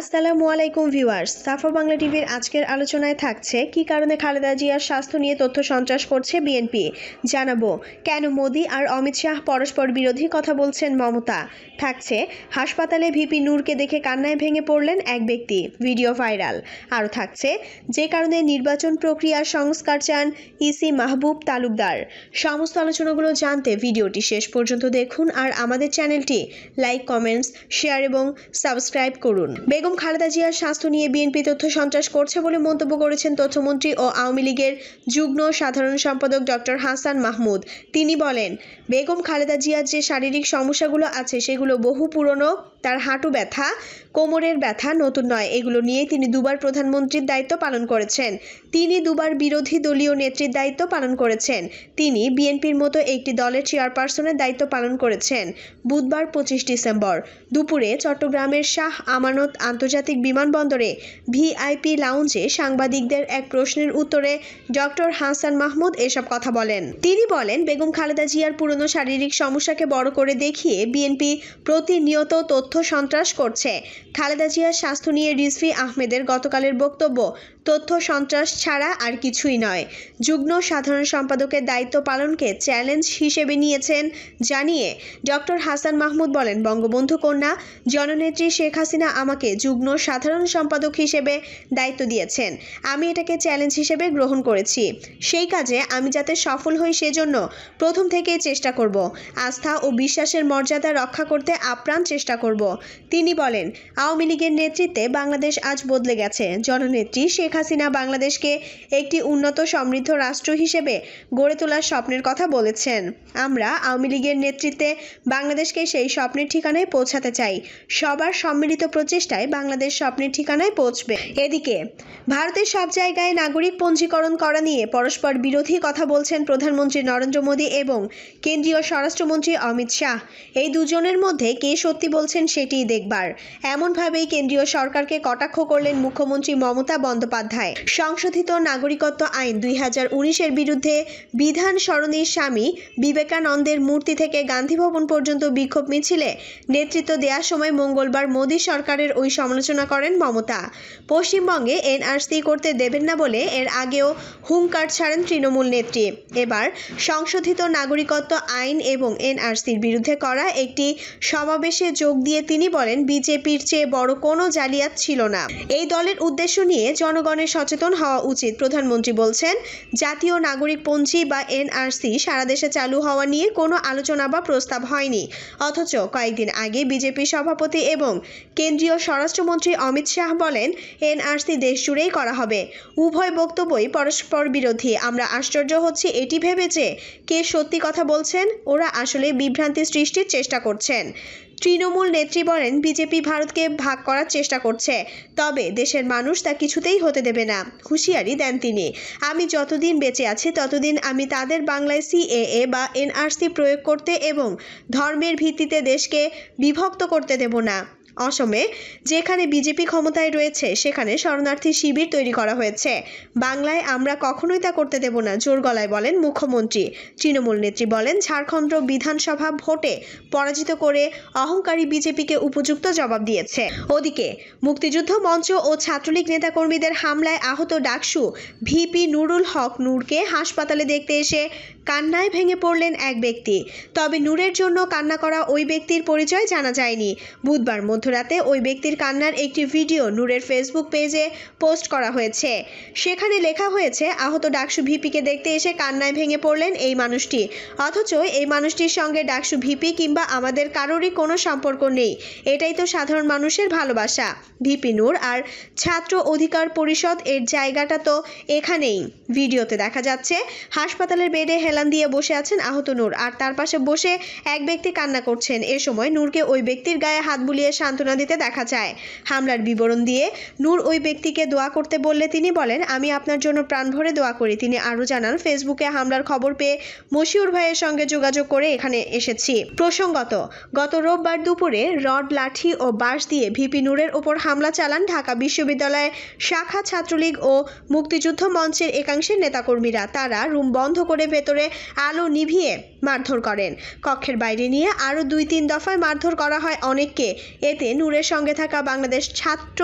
আসসালামু আলাইকুম ভিউয়ার্স সাফা বাংলা টিভির আজকের আলোচনায় থাকছে কি কারণে খালেদা জিয়ার স্বাস্থ্য নিয়ে তথ্য সন্ত্রাস করছে বিএনপি জানাবো কেন মোদি আর অমিত শাহ পরস্পর বিরোধী কথা বলছেন মমতা থাকছে হাসপাতালে ভিপি নূরকে দেখে কান্নায় ভেঙে পড়লেন এক ব্যক্তি ভিডিও ভাইরাল আরও থাকছে যে কারণে নির্বাচন প্রক্রিয়ার সংস্কার চান ইসি মাহবুব তালুকদার সমস্ত আলোচনাগুলো জানতে ভিডিওটি শেষ পর্যন্ত দেখুন আর আমাদের চ্যানেলটি লাইক কমেন্টস শেয়ার এবং সাবস্ক্রাইব করুন বেগম খালেদা জিয়ার স্বাস্থ্য নিয়ে বিএনপি তথ্য সন্ত্রাস করছে বলে মন্তব্য করেছেন তথ্যমন্ত্রী ও আওয়ামী লীগের যুগ্ম সাধারণ সম্পাদক ডক্টর হাসান মাহমুদ তিনি বলেন বেগম খালেদা জিয়ার যে শারীরিক সমস্যাগুলো আছে সেগুলো বহু পুরনো তার হাঁটু ব্যথা কোমরের ব্যথা নতুন নয় এগুলো নিয়ে তিনি দুবার প্রধানমন্ত্রীর দায়িত্ব পালন করেছেন তিনি দুবার বিরোধী দলীয় নেত্রীর দায়িত্ব পালন করেছেন তিনি বিএনপির মতো একটি দলের চেয়ারপারসনের দায়িত্ব পালন করেছেন বুধবার পঁচিশ ডিসেম্বর দুপুরে চট্টগ্রামের শাহ আমানত আন্তর্জাতিক বিমানবন্দরে ভিআইপি লাউঞ্জে সাংবাদিকদের এক প্রশ্নের উত্তরে ডক্টর হাসান মাহমুদ এসব কথা বলেন তিনি বলেন বেগম খালেদা জিয়ার পুরনো শারীরিক সমস্যাকে বড় করে দেখিয়ে বিএনপি প্রতিনিয়ত তথ্য সন্ত্রাস করছে খালেদা জিয়ার স্বাস্থ্য নিয়ে রিজফি আহমেদের গতকালের বক্তব্য তথ্য সন্ত্রাস ছাড়া আর কিছুই নয় যুগ্ম সাধারণ সম্পাদকের দায়িত্ব পালনকে চ্যালেঞ্জ হিসেবে নিয়েছেন জানিয়ে ডক্টর হাসান মাহমুদ বলেন বঙ্গবন্ধু কন্যা জননেত্রী শেখ হাসিনা আমাকে যুগ্ম সাধারণ সম্পাদক হিসেবে দায়িত্ব দিয়েছেন আমি এটাকে চ্যালেঞ্জ হিসেবে গ্রহণ করেছি সেই কাজে আমি যাতে সফল হই সেজন্য প্রথম থেকেই চেষ্টা করব আস্থা ও বিশ্বাসের মর্যাদা রক্ষা করতে আপ্রাণ চেষ্টা করব তিনি বলেন আওয়ামী লীগের নেতৃত্বে বাংলাদেশ আজ বদলে গেছে জননেত্রী শেখ হাসিনা বাংলাদেশকে একটি উন্নত সমৃদ্ধ রাষ্ট্র হিসেবে গড়ে তোলার স্বপ্নের কথা বলেছেন আমরা আওয়ামী লীগের নেতৃত্বে বাংলাদেশকে সেই স্বপ্নের ঠিকানায় পৌঁছাতে চাই সবার সম্মিলিত প্রচেষ্টায় জায়গায় বাংলাদেশ স্বপ্নের ঠিকানায় পৌঁছবে এদিকে ভারতের সব জায়গায় নাগরিক পঞ্জীকরণ করা নিয়ে পরস্পর বিরোধী কথা বলছেন প্রধানমন্ত্রী নরেন্দ্র মোদী এবং কেন্দ্রীয় স্বরাষ্ট্রমন্ত্রী অমিত শাহ এই দুজনের মধ্যে কে সত্যি বলছেন সেটি দেখবার এমনভাবেই কেন্দ্রীয় সরকারকে কটাক্ষ করলেন মুখ্যমন্ত্রী মমতা বন্দ্যোপাধ্যায় সংশোধিত নাগরিকত্ব আইন দুই হাজার উনিশের বিরুদ্ধে বিধান সরণির স্বামী বিবেকানন্দের মূর্তি থেকে গান্ধী ভবন পর্যন্ত বিক্ষোভ মিছিলে নেতৃত্ব দেওয়ার সময় মঙ্গলবার মোদী সরকারের ওই সমালোচনা করেন মমতা পশ্চিমবঙ্গে এনআরসি করতে দেবেন না বলে এর আগেও হুঙ্কার ছাড়েন তৃণমূল নেত্রী এবার সংশোধিত নাগরিকত্ব আইন এবং এনআরসির বিরুদ্ধে করা একটি সমাবেশে যোগ দিয়ে তিনি বলেন বিজেপির চেয়ে বড় কোনো জালিয়াত ছিল না এই দলের উদ্দেশ্য নিয়ে জনগণের সচেতন হওয়া উচিত প্রধানমন্ত্রী বলছেন জাতীয় নাগরিক পঞ্জি বা এনআরসি সারা দেশে চালু হওয়া নিয়ে কোনো আলোচনা বা প্রস্তাব হয়নি অথচ কয়েকদিন আগে বিজেপি সভাপতি এবং কেন্দ্রীয় স্বরাষ্ট্র পররাষ্ট্রমন্ত্রী অমিত শাহ বলেন এনআরসি দেশ জুড়েই করা হবে উভয় বক্তব্যই পরস্পর বিরোধী আমরা আশ্চর্য হচ্ছি এটি ভেবে যে কে সত্যি কথা বলছেন ওরা আসলে বিভ্রান্তি সৃষ্টির চেষ্টা করছেন তৃণমূল নেত্রী বলেন বিজেপি ভারতকে ভাগ করার চেষ্টা করছে তবে দেশের মানুষ তা কিছুতেই হতে দেবে না হুঁশিয়ারি দেন তিনি আমি যতদিন বেঁচে আছি ততদিন আমি তাদের বাংলায় সিএএ বা এনআরসি প্রয়োগ করতে এবং ধর্মের ভিত্তিতে দেশকে বিভক্ত করতে দেব না অসমে যেখানে বিজেপি ক্ষমতায় রয়েছে সেখানে শরণার্থী শিবির তৈরি করা হয়েছে বাংলায় আমরা কখনোই তা করতে দেব না জোর গলায় বলেন মুখ্যমন্ত্রী তৃণমূল নেত্রী বলেন ঝাড়খণ্ড বিধানসভা ভোটে পরাজিত করে অহংকারী বিজেপিকে উপযুক্ত জবাব দিয়েছে ওদিকে মুক্তিযুদ্ধ মঞ্চ ও ছাত্রলীগ নেতাকর্মীদের হামলায় আহত ডাকসু ভিপি নুরুল হক নূরকে হাসপাতালে দেখতে এসে কান্নায় ভেঙে পড়লেন এক ব্যক্তি তবে নূরের জন্য কান্না করা ওই ব্যক্তির পরিচয় জানা যায়নি বুধবার মধ্যে মধ্যরাতে ওই ব্যক্তির কান্নার একটি ভিডিও নূরের ফেসবুক পেজে পোস্ট করা হয়েছে সেখানে লেখা হয়েছে আহত ডাকসু ভিপিকে দেখতে এসে কান্নায় ভেঙে পড়লেন এই মানুষটি অথচ এই মানুষটির সঙ্গে ডাকসু ভিপি কিংবা আমাদের কারোরই কোনো সম্পর্ক নেই এটাই তো সাধারণ মানুষের ভালোবাসা ভিপি নূর আর ছাত্র অধিকার পরিষদ এর জায়গাটা তো এখানেই ভিডিওতে দেখা যাচ্ছে হাসপাতালের বেডে হেলান দিয়ে বসে আছেন আহত নূর আর তার পাশে বসে এক ব্যক্তি কান্না করছেন এ সময় নূরকে ওই ব্যক্তির গায়ে হাত বুলিয়ে শান্ত সান্ত্বনা দিতে দেখা যায় হামলার বিবরণ দিয়ে নূর ওই ব্যক্তিকে দোয়া করতে বললে তিনি বলেন আমি আপনার জন্য প্রাণ ভরে দোয়া করি তিনি আরও জানান ফেসবুকে হামলার খবর পেয়ে মশিউর ভাইয়ের সঙ্গে যোগাযোগ করে এখানে এসেছি প্রসঙ্গত গত রোববার দুপুরে রড লাঠি ও বাঁশ দিয়ে ভিপি নূরের ওপর হামলা চালান ঢাকা বিশ্ববিদ্যালয়ের শাখা ছাত্রলীগ ও মুক্তিযুদ্ধ মঞ্চের একাংশের নেতাকর্মীরা তারা রুম বন্ধ করে ভেতরে আলো নিভিয়ে মারধর করেন কক্ষের বাইরে নিয়ে আরও দুই তিন দফায় মারধর করা হয় অনেককে এতে নুরের সঙ্গে থাকা বাংলাদেশ ছাত্র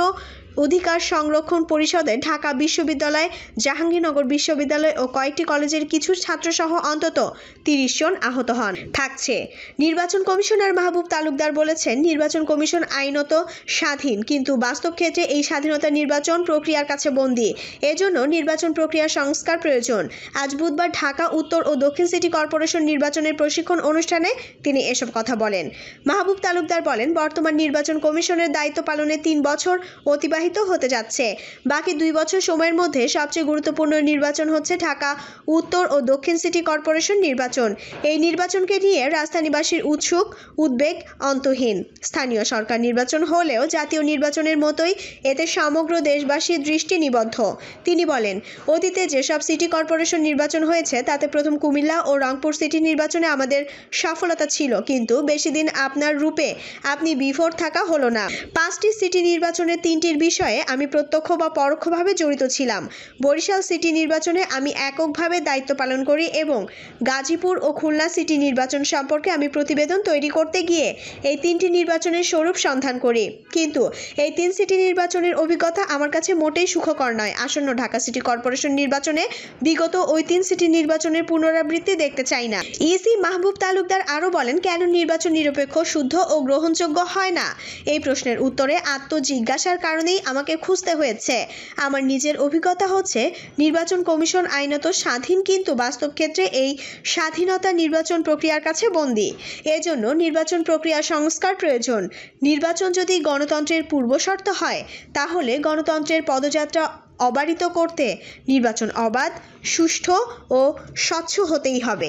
অধিকার সংরক্ষণ পরিষদে ঢাকা বিশ্ববিদ্যালয় জাহাঙ্গীরনগর বিশ্ববিদ্যালয় ও কয়েকটি কলেজের কিছু ছাত্রসহ অন্তত তিরিশ জন আহত হন থাকছে নির্বাচন কমিশনার মাহবুব তালুকদার বলেছেন নির্বাচন কমিশন আইনত স্বাধীন কিন্তু বাস্তব ক্ষেত্রে এই স্বাধীনতা নির্বাচন প্রক্রিয়ার কাছে বন্দি এজন্য নির্বাচন প্রক্রিয়া সংস্কার প্রয়োজন আজ বুধবার ঢাকা উত্তর ও দক্ষিণ সিটি কর্পোরেশন নির্বাচনের প্রশিক্ষণ অনুষ্ঠানে তিনি এসব কথা বলেন মাহবুব তালুকদার বলেন বর্তমান নির্বাচন কমিশনের দায়িত্ব পালনে তিন বছর অতিবাহিত প্রবাহিত হতে যাচ্ছে বাকি দুই বছর সময়ের মধ্যে সবচেয়ে গুরুত্বপূর্ণ নির্বাচন হচ্ছে ঢাকা উত্তর ও দক্ষিণ সিটি কর্পোরেশন নির্বাচন এই নির্বাচনকে নিয়ে রাজধানীবাসীর উৎসুক উদ্বেগ অন্তহীন স্থানীয় সরকার নির্বাচন হলেও জাতীয় নির্বাচনের মতোই এতে সমগ্র দেশবাসীর দৃষ্টি নিবদ্ধ তিনি বলেন অতীতে যেসব সিটি কর্পোরেশন নির্বাচন হয়েছে তাতে প্রথম কুমিল্লা ও রংপুর সিটি নির্বাচনে আমাদের সফলতা ছিল কিন্তু বেশি দিন আপনার রূপে আপনি বিফোর থাকা হলো না পাঁচটি সিটি নির্বাচনে তিনটির বিষয়ে আমি প্রত্যক্ষ বা পরোক্ষভাবে জড়িত ছিলাম বরিশাল সিটি নির্বাচনে আমি এককভাবে দায়িত্ব পালন করি এবং গাজীপুর ও খুলনা সিটি নির্বাচন সম্পর্কে আমি প্রতিবেদন তৈরি করতে গিয়ে এই তিনটি নির্বাচনের স্বরূপ সন্ধান করি কিন্তু এই তিন সিটি নির্বাচনের অভিজ্ঞতা আমার কাছে মোটেই সুখকর নয় আসন্ন ঢাকা সিটি কর্পোরেশন নির্বাচনে বিগত ওই তিন সিটি নির্বাচনের পুনরাবৃত্তি দেখতে চাই না ইসি মাহবুব তালুকদার আরও বলেন কেন নির্বাচন নিরপেক্ষ শুদ্ধ ও গ্রহণযোগ্য হয় না এই প্রশ্নের উত্তরে আত্মজিজ্ঞাসার কারণেই আমাকে খুঁজতে হয়েছে আমার নিজের অভিজ্ঞতা হচ্ছে নির্বাচন কমিশন আইনত স্বাধীন কিন্তু বাস্তব ক্ষেত্রে এই স্বাধীনতা নির্বাচন প্রক্রিয়ার কাছে বন্দি এজন্য নির্বাচন প্রক্রিয়া সংস্কার প্রয়োজন নির্বাচন যদি গণতন্ত্রের পূর্বশর্ত হয় তাহলে গণতন্ত্রের পদযাত্রা অবারিত করতে নির্বাচন অবাধ সুষ্ঠু ও স্বচ্ছ হতেই হবে